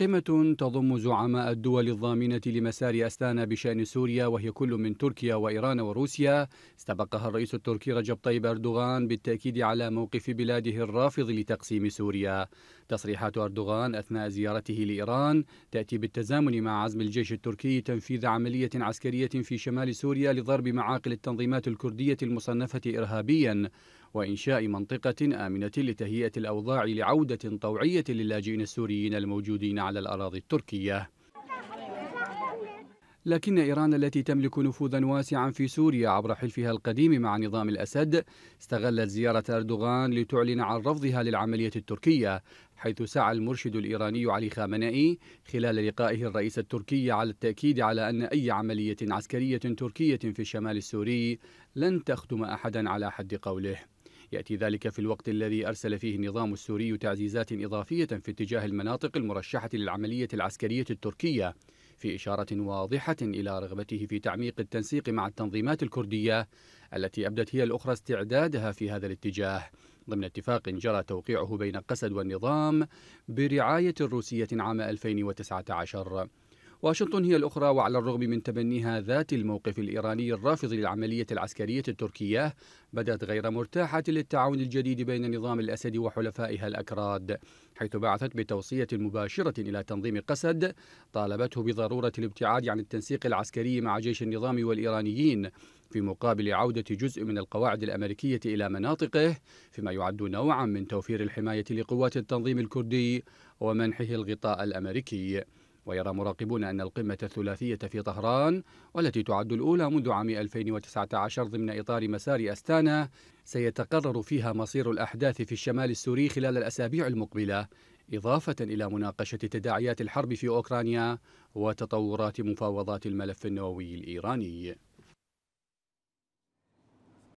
قمة تضم زعماء الدول الضامنة لمسار أستانا بشأن سوريا وهي كل من تركيا وإيران وروسيا استبقها الرئيس التركي رجب طيب أردوغان بالتأكيد على موقف بلاده الرافض لتقسيم سوريا تصريحات أردوغان أثناء زيارته لإيران تأتي بالتزامن مع عزم الجيش التركي تنفيذ عملية عسكرية في شمال سوريا لضرب معاقل التنظيمات الكردية المصنفة إرهابيا وإنشاء منطقة آمنة لتهيئة الأوضاع لعودة طوعية للاجئين السوريين الموجودين على الأراضي التركية لكن إيران التي تملك نفوذا واسعا في سوريا عبر حلفها القديم مع نظام الأسد استغلت زيارة أردوغان لتعلن عن رفضها للعملية التركية حيث سعى المرشد الإيراني علي خامنئي خلال لقائه الرئيس التركي على التأكيد على أن أي عملية عسكرية تركية في الشمال السوري لن تخدم أحدا على حد قوله يأتي ذلك في الوقت الذي أرسل فيه النظام السوري تعزيزات إضافية في اتجاه المناطق المرشحة للعملية العسكرية التركية في إشارة واضحة إلى رغبته في تعميق التنسيق مع التنظيمات الكردية التي أبدت هي الأخرى استعدادها في هذا الاتجاه ضمن اتفاق جرى توقيعه بين قسد والنظام برعاية روسية عام 2019 واشنطن هي الأخرى وعلى الرغم من تبنيها ذات الموقف الإيراني الرافض للعملية العسكرية التركية بدأت غير مرتاحة للتعاون الجديد بين نظام الأسد وحلفائها الأكراد حيث بعثت بتوصية مباشرة إلى تنظيم قسد طالبته بضرورة الابتعاد عن التنسيق العسكري مع جيش النظام والإيرانيين في مقابل عودة جزء من القواعد الأمريكية إلى مناطقه فيما يعد نوعا من توفير الحماية لقوات التنظيم الكردي ومنحه الغطاء الأمريكي ويرى مراقبون أن القمة الثلاثية في طهران والتي تعد الأولى منذ عام 2019 ضمن إطار مسار أستانا سيتقرر فيها مصير الأحداث في الشمال السوري خلال الأسابيع المقبلة إضافة إلى مناقشة تداعيات الحرب في أوكرانيا وتطورات مفاوضات الملف النووي الإيراني